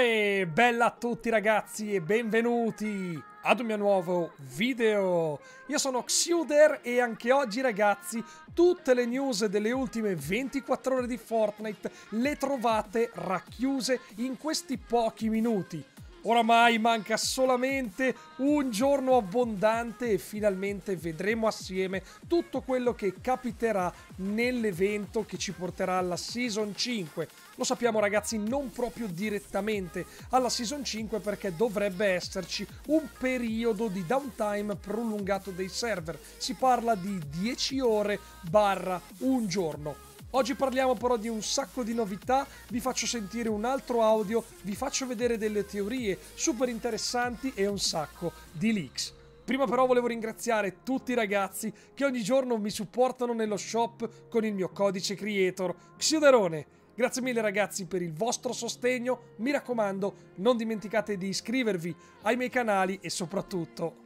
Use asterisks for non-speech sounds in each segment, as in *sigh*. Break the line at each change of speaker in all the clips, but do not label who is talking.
e bella a tutti ragazzi e benvenuti ad un mio nuovo video. Io sono Xuder e anche oggi ragazzi tutte le news delle ultime 24 ore di Fortnite le trovate racchiuse in questi pochi minuti. Oramai manca solamente un giorno abbondante e finalmente vedremo assieme tutto quello che capiterà nell'evento che ci porterà alla Season 5. Lo sappiamo ragazzi non proprio direttamente alla Season 5 perché dovrebbe esserci un periodo di downtime prolungato dei server. Si parla di 10 ore barra un giorno Oggi parliamo però di un sacco di novità, vi faccio sentire un altro audio, vi faccio vedere delle teorie super interessanti e un sacco di leaks. Prima però volevo ringraziare tutti i ragazzi che ogni giorno mi supportano nello shop con il mio codice creator Xioderone. Grazie mille ragazzi per il vostro sostegno, mi raccomando non dimenticate di iscrivervi ai miei canali e soprattutto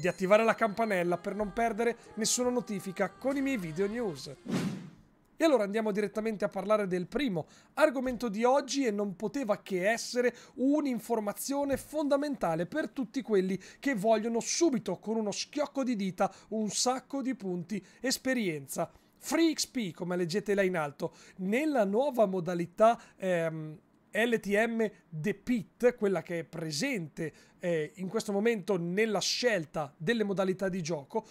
di attivare la campanella per non perdere nessuna notifica con i miei video news. E allora andiamo direttamente a parlare del primo argomento di oggi e non poteva che essere un'informazione fondamentale per tutti quelli che vogliono subito con uno schiocco di dita un sacco di punti esperienza. Free XP, come leggete là in alto, nella nuova modalità ehm, LTM The Pit, quella che è presente eh, in questo momento nella scelta delle modalità di gioco,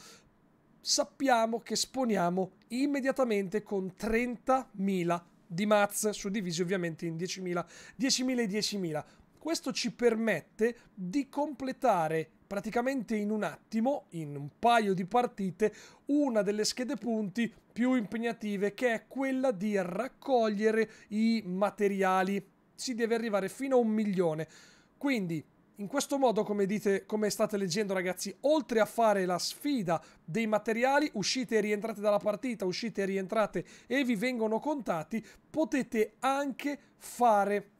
sappiamo che esponiamo immediatamente con 30.000 di Maz, suddivisi ovviamente in 10.000, 10.000 e 10.000. Questo ci permette di completare praticamente in un attimo, in un paio di partite, una delle schede punti più impegnative che è quella di raccogliere i materiali. Si deve arrivare fino a un milione. Quindi in questo modo, come, dite, come state leggendo ragazzi, oltre a fare la sfida dei materiali, uscite e rientrate dalla partita, uscite e rientrate e vi vengono contati, potete anche fare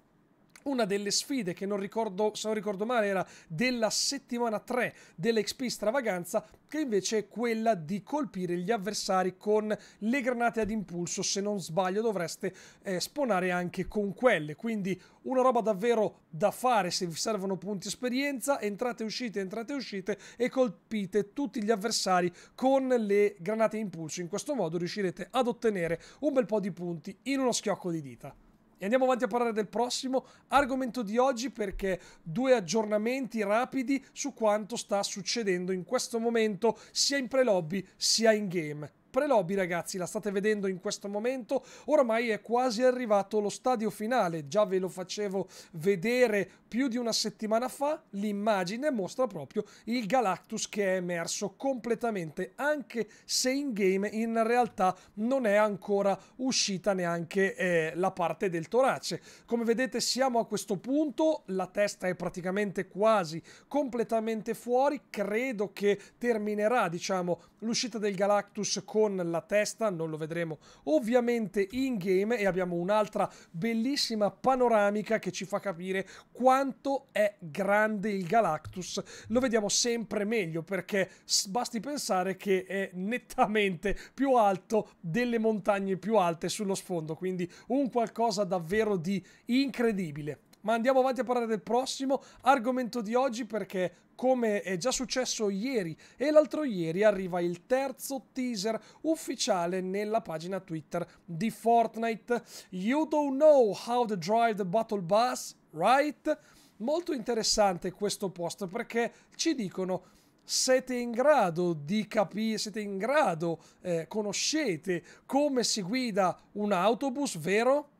una delle sfide che non ricordo, se non ricordo male era della settimana 3 dell'XP stravaganza, che invece è quella di colpire gli avversari con le granate ad impulso, se non sbaglio dovreste eh, spawnare anche con quelle, quindi una roba davvero da fare se vi servono punti esperienza, entrate e uscite, entrate e uscite e colpite tutti gli avversari con le granate impulso, in questo modo riuscirete ad ottenere un bel po' di punti in uno schiocco di dita. E andiamo avanti a parlare del prossimo argomento di oggi perché due aggiornamenti rapidi su quanto sta succedendo in questo momento sia in pre-lobby sia in game. Prelobi ragazzi, la state vedendo in questo momento, ormai è quasi arrivato lo stadio finale, già ve lo facevo vedere più di una settimana fa, l'immagine mostra proprio il Galactus che è emerso completamente, anche se in game in realtà non è ancora uscita neanche eh, la parte del torace. Come vedete siamo a questo punto, la testa è praticamente quasi completamente fuori, credo che terminerà diciamo l'uscita del Galactus con con la testa, non lo vedremo ovviamente in game e abbiamo un'altra bellissima panoramica che ci fa capire quanto è grande il Galactus. Lo vediamo sempre meglio perché basti pensare che è nettamente più alto delle montagne più alte sullo sfondo, quindi un qualcosa davvero di incredibile ma andiamo avanti a parlare del prossimo argomento di oggi perché come è già successo ieri e l'altro ieri arriva il terzo teaser ufficiale nella pagina Twitter di Fortnite. You don't know how to drive the battle bus, right? Molto interessante questo post perché ci dicono siete in grado di capire, siete in grado, eh, conoscete come si guida un autobus, vero?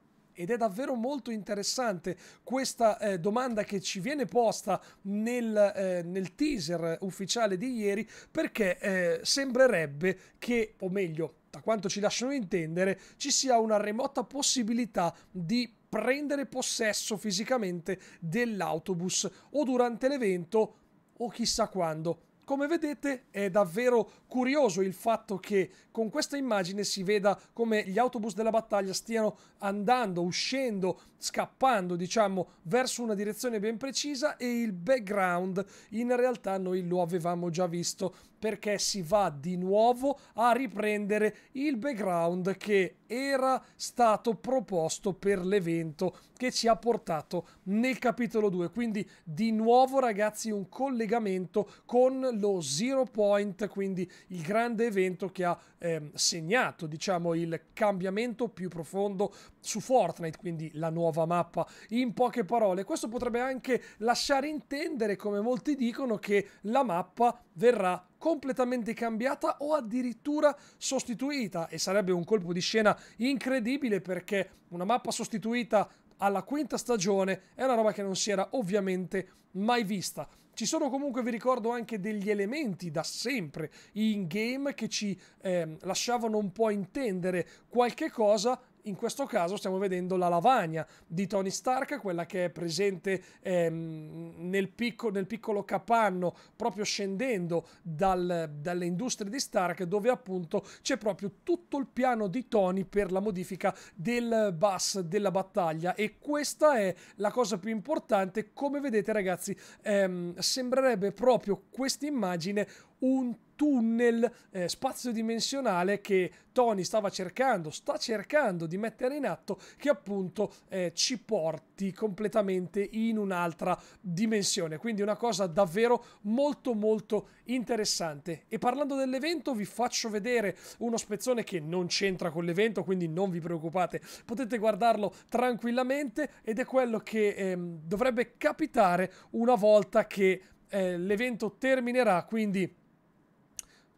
ed è davvero molto interessante questa eh, domanda che ci viene posta nel, eh, nel teaser ufficiale di ieri perché eh, sembrerebbe che, o meglio, da quanto ci lasciano intendere, ci sia una remota possibilità di prendere possesso fisicamente dell'autobus o durante l'evento o chissà quando come vedete è davvero curioso il fatto che con questa immagine si veda come gli autobus della battaglia stiano andando, uscendo, scappando diciamo verso una direzione ben precisa e il background in realtà noi lo avevamo già visto perché si va di nuovo a riprendere il background che era stato proposto per l'evento che ci ha portato nel capitolo 2. Quindi di nuovo ragazzi un collegamento con lo Zero Point, quindi il grande evento che ha eh, segnato diciamo il cambiamento più profondo su Fortnite, quindi la nuova mappa. In poche parole, questo potrebbe anche lasciare intendere, come molti dicono, che la mappa verrà completamente cambiata o addirittura sostituita e sarebbe un colpo di scena incredibile perché una mappa sostituita alla quinta stagione è una roba che non si era ovviamente mai vista. Ci sono comunque, vi ricordo, anche degli elementi da sempre in game che ci eh, lasciavano un po' intendere qualche cosa in questo caso stiamo vedendo la lavagna di Tony Stark, quella che è presente ehm, nel, picco, nel, piccolo capanno, proprio scendendo dal, dalle industrie di Stark, dove appunto c'è proprio tutto il piano di Tony per la modifica del bus della battaglia. E questa è la cosa più importante. Come vedete, ragazzi, ehm, sembrerebbe proprio questa immagine un tunnel eh, spazio-dimensionale che Tony stava cercando, sta cercando di mettere in atto, che appunto eh, ci porti completamente in un'altra dimensione. Quindi una cosa davvero molto molto interessante. E parlando dell'evento vi faccio vedere uno spezzone che non c'entra con l'evento, quindi non vi preoccupate, potete guardarlo tranquillamente ed è quello che eh, dovrebbe capitare una volta che eh, l'evento terminerà, quindi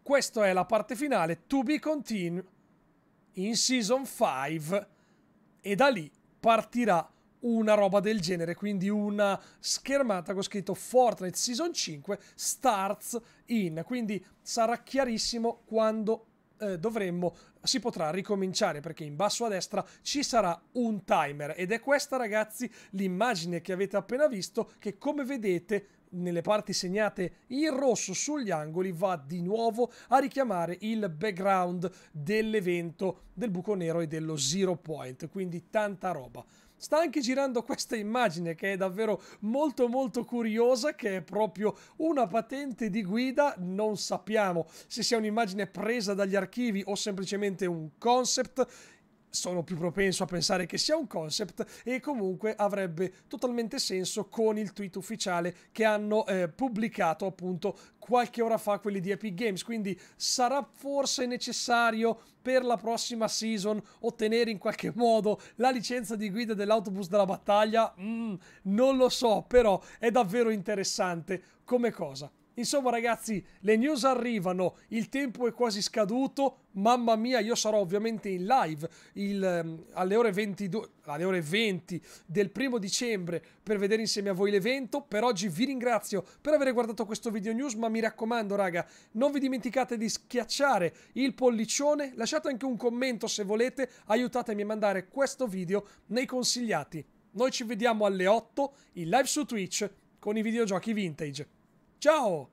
questa è la parte finale, to be continued in season 5 e da lì partirà una roba del genere, quindi una schermata con scritto Fortnite Season 5 starts in, quindi sarà chiarissimo quando eh, dovremmo si potrà ricominciare perché in basso a destra ci sarà un timer ed è questa ragazzi l'immagine che avete appena visto che come vedete nelle parti segnate in rosso sugli angoli va di nuovo a richiamare il background dell'evento del buco nero e dello zero point, quindi tanta roba. Sta anche girando questa immagine che è davvero molto molto curiosa, che è proprio una patente di guida, non sappiamo se sia un'immagine presa dagli archivi o semplicemente un concept sono più propenso a pensare che sia un concept e comunque avrebbe totalmente senso con il tweet ufficiale che hanno eh, pubblicato appunto qualche ora fa quelli di Epic Games, quindi sarà forse necessario per la prossima season ottenere in qualche *laughs* modo la licenza di guida dell'autobus della battaglia? Mm, non lo so, però è davvero interessante come cosa. Insomma ragazzi, le news arrivano, il tempo è quasi scaduto, mamma mia, io sarò ovviamente in live il, ehm, alle, ore 22, alle ore 20 del primo dicembre per vedere insieme a voi l'evento. Per oggi vi ringrazio per aver guardato questo video news, ma mi raccomando raga, non vi dimenticate di schiacciare il pollicione, lasciate anche un commento se volete, aiutatemi a mandare questo video nei consigliati. Noi ci vediamo alle 8 in live su Twitch con i videogiochi vintage. Ciao!